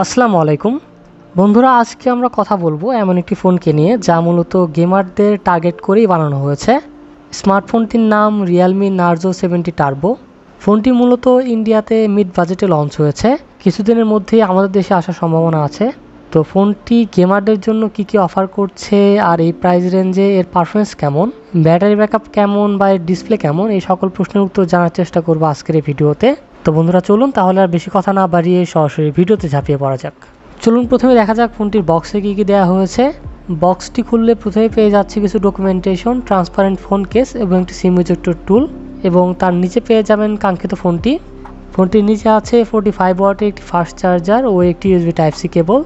আসসালামু আলাইকুম বন্ধুরা আজকে আমরা কথা বলবো এমন একটি ফোনকে নিয়ে যা মূলত গেমারদের টার্গেট করেই বানানো হয়েছে স্মার্টফোনটির নাম রিয়েলমি নার্জো সেভেন্টি টার্বো ফোনটি মূলত ইন্ডিয়াতে মিড বাজেটে লঞ্চ হয়েছে কিছুদিনের মধ্যেই আমাদের দেশে আসার সম্ভাবনা আছে তো ফোনটি গেমারদের জন্য কি কি অফার করছে আর এই প্রাইস রেঞ্জে এর পারফরমেন্স কেমন ব্যাটারি ব্যাকআপ কেমন বা এর ডিসপ্লে কেমন এই সকল প্রশ্নের উত্তর জানার চেষ্টা করবো আজকের এই ভিডিওতে তো বন্ধুরা চলুন তাহলে আর বেশি কথা না বাড়িয়ে সরাসরি ভিডিওতে ঝাঁপিয়ে পড়া যাক চলুন প্রথমে দেখা যাক ফোনটির বক্সে কী কী দেওয়া হয়েছে বক্সটি খুললে প্রথমে পেয়ে যাচ্ছে কিছু ডকুমেন্টেশন ট্রান্সপারেন্ট ফোন কেস এবং একটি সিম ইজেক্টর টুল এবং তার নিচে পেয়ে যাবেন কাঙ্ক্ষিত ফোনটি ফোনটির নিচে আছে ফোরটি ফাইভ ওয়াটের একটি ফাস্ট চার্জার ও একটি ইউএসবি টাইপ সি কেবল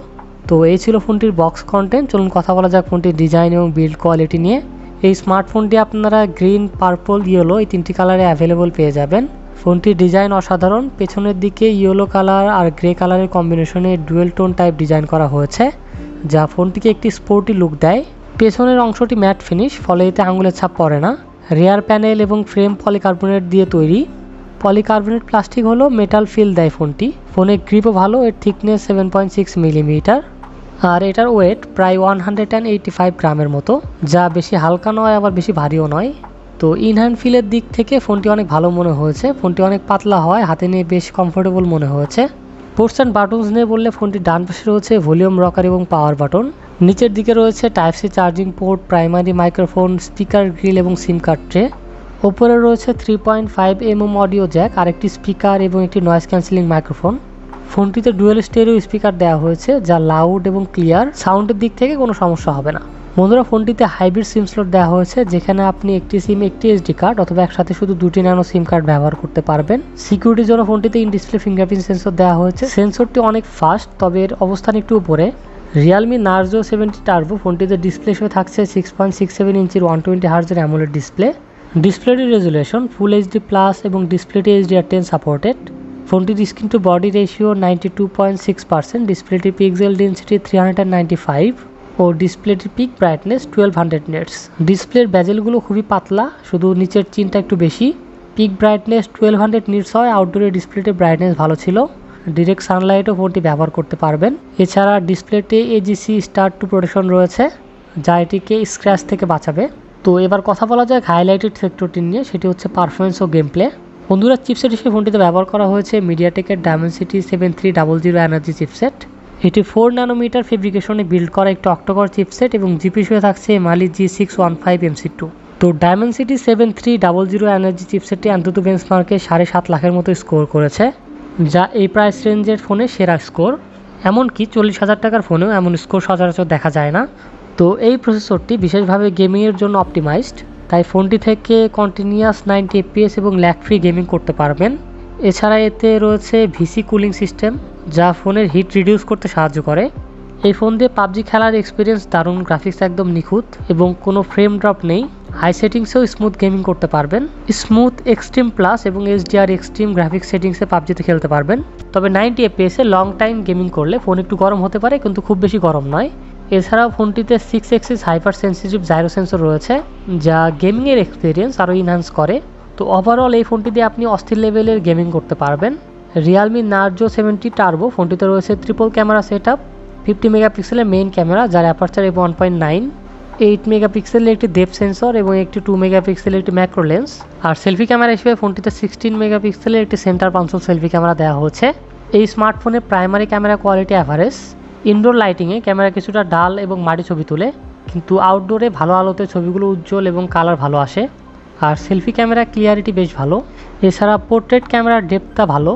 তো এই ছিল ফোনটির বক্স কন্টেন্ট চলুন কথা বলা যাক ফোনটির ডিজাইন এবং বিল্ড কোয়ালিটি নিয়ে এই স্মার্টফোনটি আপনারা গ্রিন পার্পল ইয়েলো এই তিনটি কালারে অ্যাভেলেবল পেয়ে যাবেন ফোনটির ডিজাইন অসাধারণ পেছনের দিকে ইয়েলো কালার আর গ্রে কালারের কম্বিনেশনে ডুয়েল টোন টাইপ ডিজাইন করা হয়েছে যা ফোনটিকে একটি স্পোর্টি লুক দেয় পেছনের অংশটি ম্যাট ফিনিশ ফলে এতে আঙুলের ছাপ পড়ে না রেয়ার প্যানেল এবং ফ্রেম পলিকার্বনেট দিয়ে তৈরি পলিকার্বনেট প্লাস্টিক হলো মেটাল ফিল দেয় ফোনটি ফোনের গ্রিপও ভালো এর thickness seven point six millimetre আর এটার ওয়েট প্রায় one hundred and eighty five গ্রামের মতো যা বেশি হালকা নয় আবার বেশি ভারীও নয় তো ইনহ্যান্ড ফিলের দিক থেকে ফোনটি অনেক ভালো মনে হয়েছে ফোনটি অনেক পাতলা হয় হাতে নিয়ে বেশ কমফোর্টেবল মনে হয়েছে পোর্টস অ্যান্ড বাটনস নিয়ে বললে ফোনটি ডান পাশে রয়েছে ভলিউম রকার এবং পাওয়ার বাটন নিচের দিকে রয়েছে type C charging port primary microphone speaker grill এবং সিম কার্ড ট্রে ওপরে রয়েছে three point five mm audio jack আরেকটি স্পিকার এবং একটি নয়েজ ক্যান্সেলিং মাইক্রোফোন ফোনটিতে ডুয়েল স্টেরিও স্পিকার দেওয়া হয়েছে যা লাউড এবং ক্লিয়ার সাউন্ডের দিক থেকে কোনো সমস্যা হবে না বন্ধুরা ফোনটিতে হাইব্রিড সিম স্লট দেওয়া হয়েছে যেখানে আপনি একটি সিম একটি এসডি কার্ড অথবা একসাথে শুধু দুটি ন্যানো সিম কার্ড ব্যবহার করতে পারবেন সিকিউরিটির জন্য ফোনটিতে ইন ডিসপ্লে ফিঙ্গারপ্রিন্ট সেন্সর দেওয়া হয়েছে সেন্সরটি অনেক ফাস্ট তবে এর অবস্থান একটু উপরে রিয়ালমি নার্জো সেভেন্টি টার্বো ফোনটিতে ডিসপ্লে হিসেবে থাকছে সিক্স পয়েন্ট সিক্স সেভেন ইঞ্চির ওয়ান টোয়েন্টি হার্জের অ্যামোলেড ডিসপ্লে ডিসপ্লেটির রেজুলেশন ফুল এইচডি প্লাস এবং ডিসপ্লেটি আর টেন সাপোর্টেড ফোনটির screen to body ratio ninety two point six percent ডিসপ্লেটির pixel density three hundred ninety five ও ডিসপ্লেটির peak brightness twelve hundred nits ডিসপ্লের ব্যাজেলগুলো খুবই পাতলা শুধু নিচের চিনটা একটু বেশি peak brightness twelve hundred nits হয় আউটডোরের ডিসপ্লেটি ব্রাইটনেস ভালো ছিল ডিরেক্ট সানলাইটও ফোনটি ব্যবহার করতে পারবেন এছাড়া ডিসপ্লেতে এজিসি স্টার টু প্রোটেকশন রয়েছে যা এটিকে স্ক্র্যাচ থেকে বাঁচাবে তো এবার কথা বলা যায় হাইলাইটেড সেক্টরটি নিয়ে সেটি হচ্ছে পারফরমেন্স ও গেম প্লে বন্ধুরা চিপসেট হিসেবে ফোনটিতে ব্যবহার করা হয়েছে মিডিয়াটেকের Dimensity seven three double zero energy chipset এটি ফোর ন্যানোমিটার ফেব্রিকেশনে বিল্ড করা একটি অক্টোকর চিপসেট এবং জিপি শুয়ে থাকছে Mali G six one five MC two তো Dimensity seven three double zero energy চিপসেটটি অন্তত বেঞ্চমার্কে সাড়ে সাত লাখের মতো স্কোর করেছে যা এই প্রাইস রেঞ্জের ফোনে সেরা স্কোর এমনকি চল্লিশ হাজার টাকার ফোনেও এমন স্কোর সচরাচর দেখা যায় না তো এই প্রসেসরটি বিশেষভাবে গেমিংয়ের জন্য অপটিমাইজড তাই ফোনটি থেকে কন্টিনিউয়াস নাইনটি এফপিএস এবং ল্যাক ফ্রি গেমিং করতে পারবেন এছাড়া এতে রয়েছে ভিসি কুলিং সিস্টেম যা ফোনের হিট রিডিউস করতে সাহায্য করে এই ফোন দিয়ে পাবজি খেলার এক্সপিরিয়েন্স দারুণ গ্রাফিক্স একদম নিখুঁত এবং কোনো ফ্রেম ড্রপ নেই হাই সেটিংসেও স্মুথ গেমিং করতে পারবেন স্মুথ এক্সট্রিম প্লাস এবং এইচডিআর এক্সট্রিম গ্রাফিক্স সেটিংসে পাবজিতে খেলতে পারবেন তবে নাইনটি এপিএসে লং টাইম গেমিং করলে ফোন একটু গরম হতে পারে কিন্তু খুব বেশি গরম নয় এছাড়াও ফোনটিতে six axis hyper sensitive gyro sensor রয়েছে যা গেমিংয়ের এক্সপিরিয়েন্স আরও ইনহান্স করে তো ওভারঅল এই ফোনটি দিয়ে আপনি অস্থির লেভেলের গেমিং করতে পারবেন রিয়ালমি নার্জো সেভেন্টি টার্বো ফোনটিতে রয়েছে triple camera set up fifty মেগাপিক্সেলের মেইন ক্যামেরা যার aperture one point nine eight মেগাপিক্সেলের একটি ডেপ সেন্সর এবং একটি টু মেগাপিক্সেলের একটি ম্যাক্রো লেন্স আর সেলফি ক্যামেরা হিসেবে ফোনটিতে সিক্সটিন মেগাপিক্সেলের একটি সেন্টার পাঞ্চল সেলফি ক্যামেরা দেওয়া হয়েছে এই স্মার্টফোনের primary camera quality average indoor লাইটিংয়ে ক্যামেরা কিছুটা ডাল এবং মাটি ছবি তোলে কিন্তু আউটডোরে ভালো আলোতে ছবিগুলো উজ্জ্বল এবং কালার ভালো আসে আর সেলফি ক্যামেরা ক্লিয়ারিটি বেশ ভালো এছাড়া পোর্ট্রেট ক্যামেরার ডেপথটা ভালো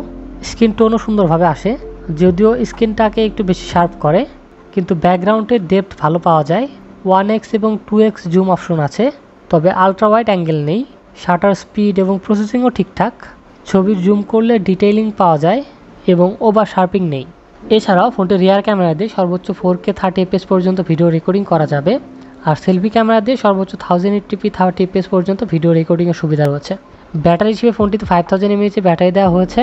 স্কিন টোনও সুন্দরভাবে আসে যদিও স্কিনটাকে একটু বেশি শার্প করে কিন্তু ব্যাকগ্রাউন্ডের ডেপথ ভালো পাওয়া যায় ওয়ান এক্স এবং টু এক্স জুম অপশন আছে তবে আলট্রা ওয়াইড অ্যাঙ্গেল নেই শাটার স্পিড এবং প্রসেসিংও ঠিকঠাক ছবির জুম করলে ডিটেইলিং পাওয়া যায় এবং ওভার শার্পিং নেই এছাড়াও ফোনটি রিয়ার ক্যামেরা দিয়ে সর্বোচ্চ ফোর কে থার্টি এপিএস পর্যন্ত ভিডিও রেকর্ডিং করা যাবে আর সেলফি ক্যামেরা দিয়ে সর্বোচ্চ থাউজেন্ড এইটটিপি থার্টি এপিএস পর্যন্ত ভিডিও রেকর্ডিংয়ের সুবিধা রয়েছে ব্যাটারি হিসেবে ফোনটিতে ফাইভ থাউজেন্ড এমএইচের ব্যাটারি দেওয়া হয়েছে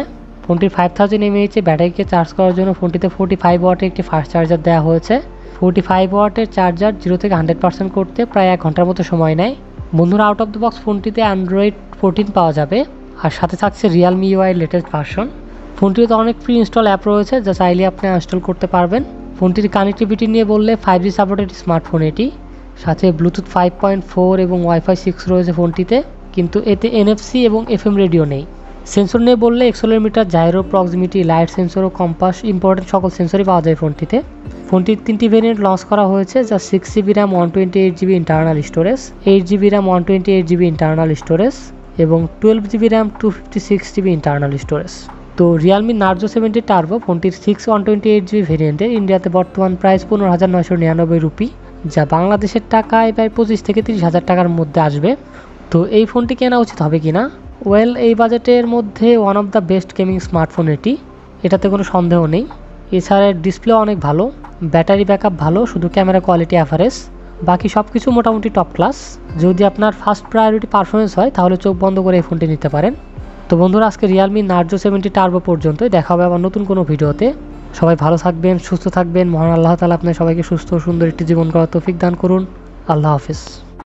ফোনটির ফাইভ থাউজেন্ড এমএইচে ব্যাটারিকে চার্জ করার জন্য ফোনটিতে ফোর্টি ফাইভ ওয়াটের একটি ফাস্ট চার্জার দেওয়া হয়েছে ফোর্টি ফাইভ ওয়াটের চার্জার জিরো থেকে হান্ড্রেড পার্সেন্ট করতে প্রায় এক ঘন্টার মতো সময় নেয় বন্ধুরা আউট অফ দ্য বক্স ফোনটিতে অ্যান্ড্রয়েড ফোরটিন পাওয়া যাবে আর সাথে থাকছে রিয়ালমি ইউআই লেটেস্ট ভার্সন ফোনটিতে অনেক ফ্রি ইনস্টল অ্যাপ রয়েছে যা চাইলে আপনি ইনস্টল করতে পারবেন ফোনটির কানেক্টিভিটি নিয়ে বললে ফাইভ জি সাপোর্টেড স্মার্টফোন এটি সাথে ব্লুটুথ ফাইভ পয়েন্ট ফোর এবং ওয়াইফাই সিক্স রয়েছে ফোনটিতে কিন্তু এতে এনএফসি এবং এফএম রেডিও নেই সেন্সর নিয়ে বললে metre gyro proximity light sensor ও কম্পাস ইম্পর্টেন্ট সকল সেন্সরই পাওয়া যায় ফোনটিতে ফোনটির তিনটি ভেরিয়েন্ট লঞ্চ করা হয়েছে যা six GB RAM one twenty eight GB internal storage eight GB RAM one twenty eight GB internal storage এবং twelve GB RAM two fifty six GB internal storage তো রিয়ালমি নার্জো সেভেন্টি টার্বো ফোনটির six one twenty eight GB ভেরিয়েন্টে ইন্ডিয়াতে বর্তমান price পনেরো হাজার নয়শো নিরানব্বই রুপি যা বাংলাদেশের টাকায় প্রায় পঁচিশ থেকে তিরিশ হাজার টাকার মধ্যে আসবে তো এই ফোনটি কেনা উচিত হবে কি না ওয়েল এই বাজেটের মধ্যে one of the best gaming smartphone এটি এটাতে কোনো সন্দেহ নেই এছাড়া ডিসপ্লে অনেক ভালো ব্যাটারি ব্যাকআপ ভালো শুধু ক্যামেরা কোয়ালিটি অ্যাভারেজ বাকি সব কিছু মোটামুটি টপ ক্লাস যদি আপনার ফার্স্ট প্রায়োরিটি পারফরমেন্স হয় তাহলে চোখ বন্ধ করে এই ফোনটি নিতে পারেন তো বন্ধুরা আজকে রিয়ালমি নার্জো সেভেন্টি টার্বো পর্যন্ত দেখা হবে আবার নতুন কোনো ভিডিওতে সবাই ভালো থাকবেন সুস্থ থাকবেন মহান আল্লাহ তালা আপনার সবাইকে সুস্থ সুন্দর একটি জীবন করার তৌফিক দান করুন আল্লাহ হাফিজ